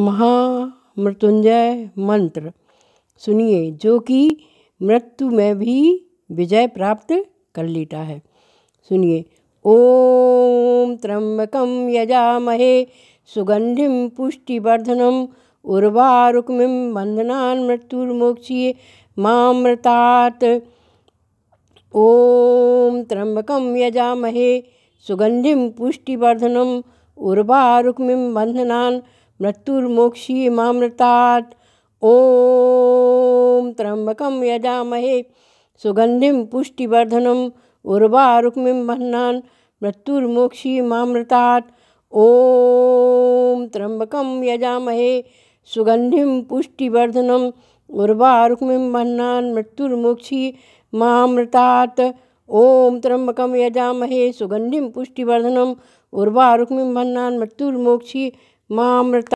महामृत्युंजय मंत्र सुनिए जो कि मृत्यु में भी विजय प्राप्त कर लेता है सुनिए ओम त्र्यंबकम यजामहे सुगंधिम पुष्टिवर्धनम उर्वारुक्मिं बंधनान् मृत्युर्मोक्षीय मामृतात् ओम त्र्यंबकम यजामहे सुगंधिम पुष्टिवर्धनम उर्वारुक्मिं बंधना मृत्युर्मोक्षी मामृतात् ॐ त्र्यम्बकं यजामहे सुगंधि पुष्टिवर्धन उर्वारुक्मिं भह्नान् मृत्युर्मोक्षी मामृतात् ॐ त्र्यम्बकं यजामहे सुगंधि पुष्टिवर्धनम् उर्वारुक्मिं भह्नान् मृत्युर्मोक्षी मामृतात् ॐ त्र्यम्बकं यजामहे सुगंधि पुष्टिवर्धनम् उर्वारुक्मिं भह्नान् मृत्युर्मोक्षी मामृता